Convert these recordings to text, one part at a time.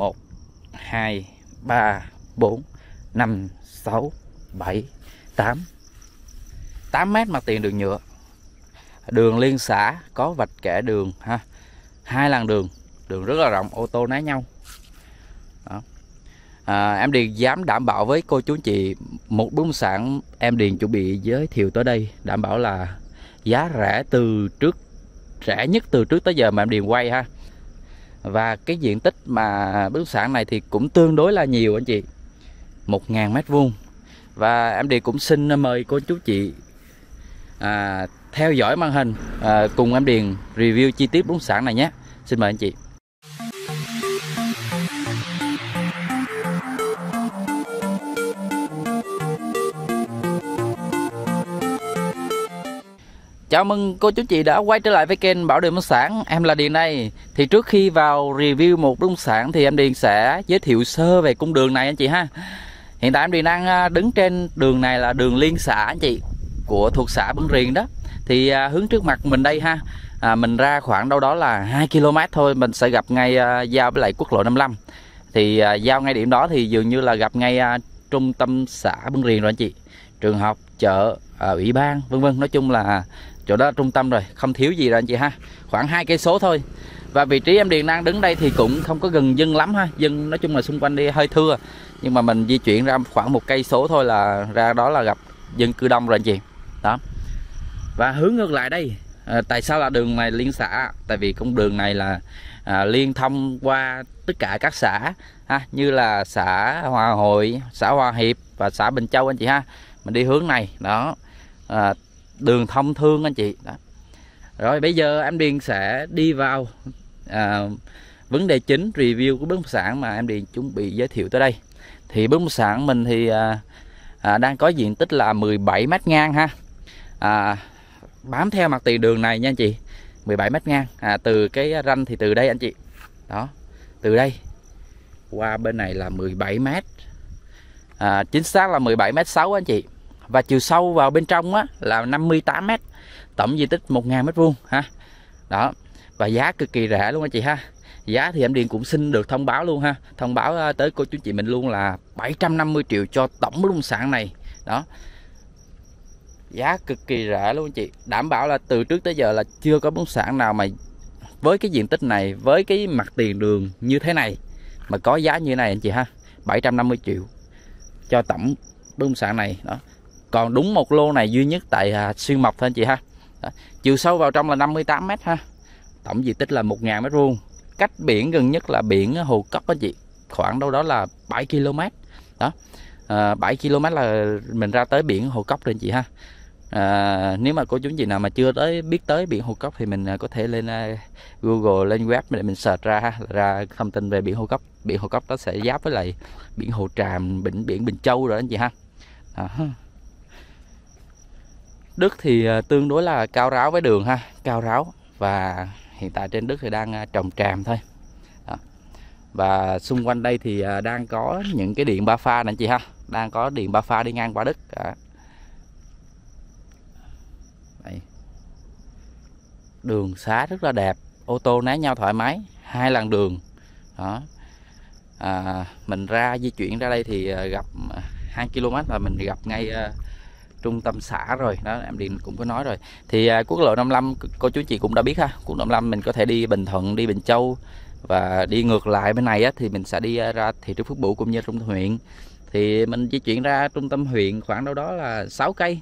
1 2 3 4 5 6 7 8 8 mét mặt tiền đường nhựa đường liên xã có vạch kẻ đường ha hai làn đường đường rất là rộng ô tô né nhau Đó. À, em Điền dám đảm bảo với cô chú chị một bún sản em Điền chuẩn bị giới thiệu tới đây đảm bảo là giá rẻ từ trước rẻ nhất từ trước tới giờ mà em Điền quay ha và cái diện tích mà bất động sản này thì cũng tương đối là nhiều anh chị 1.000 mét vuông và em Điền cũng xin mời cô chú chị à, theo dõi màn hình à, cùng em Điền review chi tiết bất động sản này nhé xin mời anh chị Chào mừng cô chú chị đã quay trở lại với kênh Bảo Điền Bất Sản Em là Điền đây Thì trước khi vào review một bất động sản Thì em Điền sẽ giới thiệu sơ về cung đường này anh chị ha Hiện tại em Điền đang à, đứng trên đường này là đường liên xã anh chị Của thuộc xã Bưng Riền đó Thì à, hướng trước mặt mình đây ha à, Mình ra khoảng đâu đó là 2 km thôi Mình sẽ gặp ngay à, giao với lại quốc lộ 55 Thì à, giao ngay điểm đó thì dường như là gặp ngay à, trung tâm xã Bưng Riền rồi anh chị trường học chợ à, ủy ban vân vân nói chung là chỗ đó là trung tâm rồi không thiếu gì rồi anh chị ha khoảng hai cây số thôi và vị trí em điện đang đứng đây thì cũng không có gần dân lắm ha dân nói chung là xung quanh đi hơi thưa nhưng mà mình di chuyển ra khoảng một cây số thôi là ra đó là gặp dân cư đông rồi anh chị đó và hướng ngược lại đây à, tại sao là đường này liên xã tại vì con đường này là à, liên thông qua tất cả các xã ha, như là xã Hòa Hội xã Hòa Hiệp và xã Bình Châu anh chị ha mình đi hướng này đó à, đường thông thương anh chị đó. rồi bây giờ em điền sẽ đi vào à, vấn đề chính review của bất động sản mà em điền chuẩn bị giới thiệu tới đây thì bất động sản mình thì à, à, đang có diện tích là 17 mét ngang ha à, bám theo mặt tiền đường này nha anh chị 17 mét ngang à, từ cái ranh thì từ đây anh chị đó từ đây qua bên này là 17 mét à, chính xác là 17 mét 6 anh chị và chiều sâu vào bên trong á, là 58 m tổng diện tích 1.000 mét vuông ha đó và giá cực kỳ rẻ luôn anh chị ha giá thì em điền cũng xin được thông báo luôn ha thông báo ờ, tới cô chú chị mình luôn là 750 triệu cho tổng bất động sản này đó giá cực kỳ rẻ luôn anh chị đảm bảo là từ trước tới giờ là chưa có bất động sản nào mà với cái diện tích này với cái mặt tiền đường như thế này mà có giá như này anh chị ha 750 triệu cho tổng bất động sản này đó còn đúng một lô này duy nhất tại à, xuyên mộc thôi anh chị ha đó. chiều sâu vào trong là 58 m ha tổng diện tích là 1.000 mét vuông cách biển gần nhất là biển hồ cốc anh chị khoảng đâu đó là 7 km đó à, 7 km là mình ra tới biển hồ cốc rồi anh chị ha à, nếu mà cô chú chị nào mà chưa tới biết tới biển hồ cốc thì mình à, có thể lên uh, Google lên web để mình search ra ha, ra thông tin về biển hồ cốc biển hồ cốc nó sẽ giáp với lại biển hồ tràm biển biển bình châu rồi anh chị ha đó. Đất thì ờ, tương đối là cao ráo với đường ha, cao ráo và hiện tại trên đất thì đang ờ, trồng tràm thôi. Đó. Và xung quanh đây thì ờ, đang có những cái điện ba pha nè chị ha, đang có điện ba pha đi ngang qua đất. Đó. Đây. Đường xá rất là đẹp, ô tô né nhau thoải mái, hai làn đường. Đó. À, mình ra di chuyển ra đây thì gặp 2 km là mình gặp ngay uh, trung tâm xã rồi đó em điện cũng có nói rồi thì à, quốc lộ 55 cô chú chị cũng đã biết ha quốc lộ 55 mình có thể đi Bình Thuận đi Bình Châu và đi ngược lại bên này á, thì mình sẽ đi à, ra thị trấn Phước Bửu cũng như trung tâm huyện thì mình di chuyển ra trung tâm huyện khoảng đâu đó là 6 cây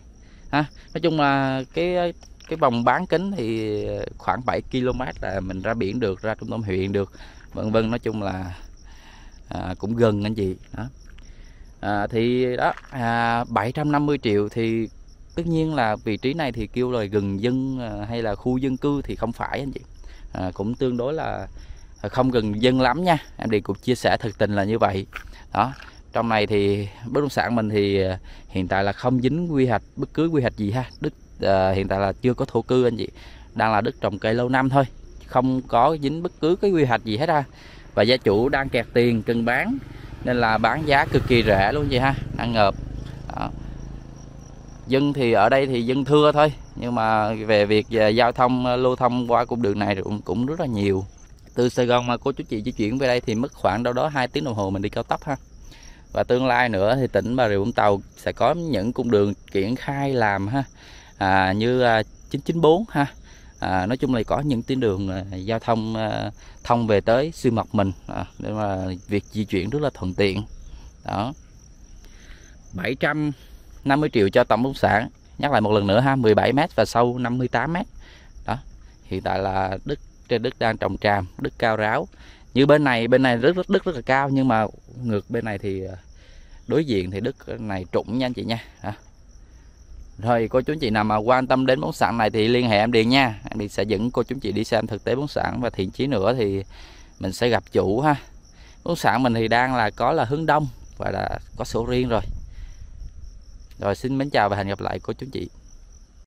ha nói chung là cái à, cái vòng bán kính thì khoảng 7 km là mình ra biển được ra trung tâm huyện được vân vân nói chung là à, cũng gần anh chị đó à, thì đó à, 750 triệu thì tất nhiên là vị trí này thì kêu là gần dân à, hay là khu dân cư thì không phải anh chị à, cũng tương đối là không gần dân lắm nha em đi cũng chia sẻ thực tình là như vậy đó trong này thì bất động sản mình thì à, hiện tại là không dính quy hoạch bất cứ quy hoạch gì ha đất à, hiện tại là chưa có thổ cư anh chị đang là đất trồng cây lâu năm thôi không có dính bất cứ cái quy hoạch gì hết ha và gia chủ đang kẹt tiền cần bán nên là bán giá cực kỳ rẻ luôn vậy ha năng ngợp đó. dân thì ở đây thì dân thưa thôi nhưng mà về việc về giao thông lưu thông qua cung đường này cũng, cũng rất là nhiều từ Sài Gòn mà cô chú chị di chuyển về đây thì mất khoảng đâu đó 2 tiếng đồng hồ mình đi cao tốc ha và tương lai nữa thì tỉnh Bà Rịa Vũng Tàu sẽ có những cung đường triển khai làm ha à, như 994 à, ha à, nói chung là có những tuyến đường à, giao thông à, thông về tới xuyên mộc mình à, để mà việc di chuyển rất là thuận tiện đó 750 triệu cho tổng bất sản nhắc lại một lần nữa ha 17 m và sâu 58 m đó hiện tại là đất trên đất đang trồng tràm đất cao ráo như bên này bên này rất rất đất rất là cao nhưng mà ngược bên này thì à, đối diện thì đất này trũng nha anh chị nha đó rồi cô chú chị nào mà quan tâm đến bóng sản này thì liên hệ em Điền nha em Điền sẽ dẫn cô chú chị đi xem thực tế bóng sản và thiện chí nữa thì mình sẽ gặp chủ ha bóng sản mình thì đang là có là hướng đông và là có sổ riêng rồi rồi xin mến chào và hẹn gặp lại cô chú chị